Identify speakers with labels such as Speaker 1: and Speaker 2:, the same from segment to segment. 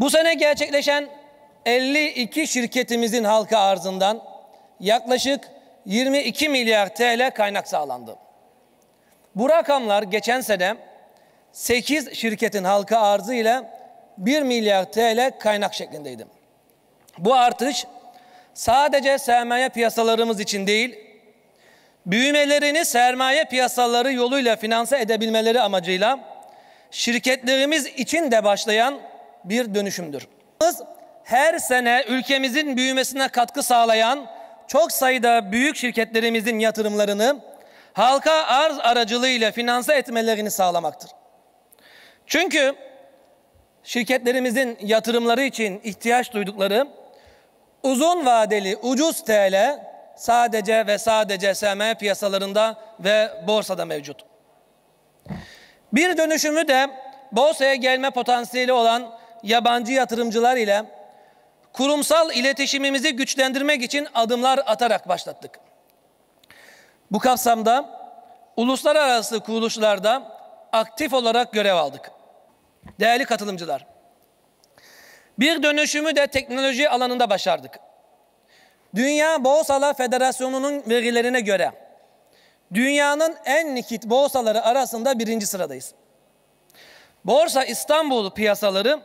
Speaker 1: Bu sene gerçekleşen 52 şirketimizin halka arzından yaklaşık 22 milyar TL kaynak sağlandı. Bu rakamlar geçen sene 8 şirketin halka arzı ile 1 milyar TL kaynak şeklindeydi. Bu artış sadece sermaye piyasalarımız için değil, büyümelerini sermaye piyasaları yoluyla finanse edebilmeleri amacıyla şirketlerimiz için de başlayan bir dönüşümdür. Her sene ülkemizin büyümesine katkı sağlayan çok sayıda büyük şirketlerimizin yatırımlarını halka arz aracılığıyla finanse etmelerini sağlamaktır. Çünkü şirketlerimizin yatırımları için ihtiyaç duydukları uzun vadeli ucuz TL sadece ve sadece SM piyasalarında ve borsada mevcut. Bir dönüşümü de borsaya gelme potansiyeli olan yabancı yatırımcılar ile kurumsal iletişimimizi güçlendirmek için adımlar atarak başlattık. Bu kapsamda uluslararası kuruluşlarda aktif olarak görev aldık. Değerli katılımcılar, bir dönüşümü de teknoloji alanında başardık. Dünya Borsalar Federasyonu'nun verilerine göre dünyanın en likit borsaları arasında birinci sıradayız. Borsa İstanbul piyasaları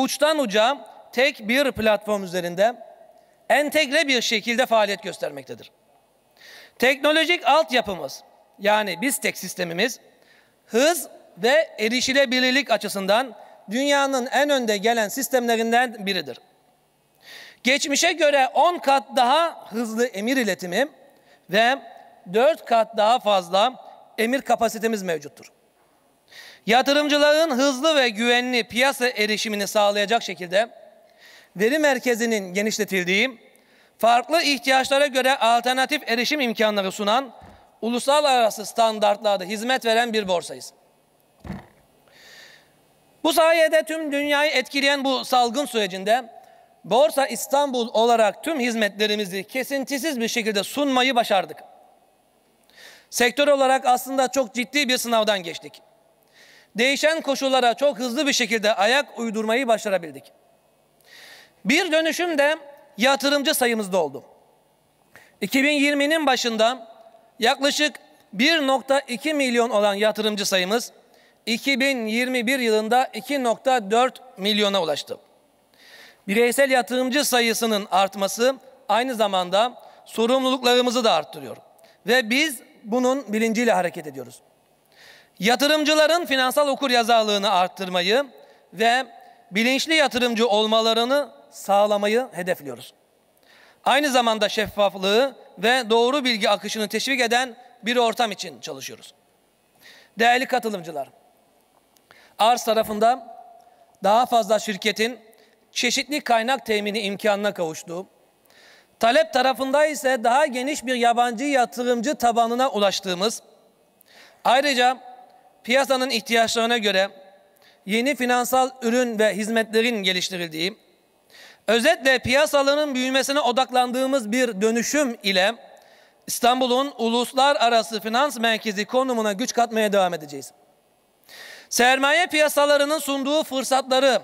Speaker 1: uçtan uca tek bir platform üzerinde entegre bir şekilde faaliyet göstermektedir. Teknolojik altyapımız yani BizTek sistemimiz hız ve erişilebilirlik açısından dünyanın en önde gelen sistemlerinden biridir. Geçmişe göre 10 kat daha hızlı emir iletimi ve 4 kat daha fazla emir kapasitemiz mevcuttur. Yatırımcıların hızlı ve güvenli piyasa erişimini sağlayacak şekilde veri merkezinin genişletildiği, farklı ihtiyaçlara göre alternatif erişim imkanları sunan, ulusal arası standartlarda hizmet veren bir borsayız. Bu sayede tüm dünyayı etkileyen bu salgın sürecinde Borsa İstanbul olarak tüm hizmetlerimizi kesintisiz bir şekilde sunmayı başardık. Sektör olarak aslında çok ciddi bir sınavdan geçtik değişen koşullara çok hızlı bir şekilde ayak uydurmayı başarabildik. Bir dönüşüm de yatırımcı sayımızda oldu. 2020'nin başında yaklaşık 1.2 milyon olan yatırımcı sayımız 2021 yılında 2.4 milyona ulaştı. Bireysel yatırımcı sayısının artması aynı zamanda sorumluluklarımızı da arttırıyor. Ve biz bunun bilinciyle hareket ediyoruz. Yatırımcıların finansal okuryazarlığını arttırmayı ve bilinçli yatırımcı olmalarını sağlamayı hedefliyoruz. Aynı zamanda şeffaflığı ve doğru bilgi akışını teşvik eden bir ortam için çalışıyoruz. Değerli katılımcılar, arz tarafında daha fazla şirketin çeşitli kaynak temini imkanına kavuştuğu, talep tarafında ise daha geniş bir yabancı yatırımcı tabanına ulaştığımız, ayrıca piyasanın ihtiyaçlarına göre yeni finansal ürün ve hizmetlerin geliştirildiği, özetle piyasaların büyümesine odaklandığımız bir dönüşüm ile İstanbul'un uluslararası finans merkezi konumuna güç katmaya devam edeceğiz. Sermaye piyasalarının sunduğu fırsatları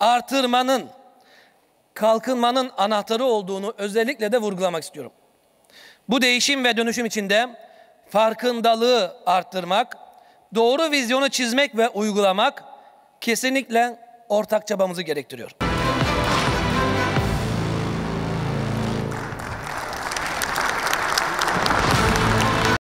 Speaker 1: artırmanın, kalkınmanın anahtarı olduğunu özellikle de vurgulamak istiyorum. Bu değişim ve dönüşüm içinde farkındalığı arttırmak, doğru vizyonu çizmek ve uygulamak kesinlikle ortak çabamızı gerektiriyor.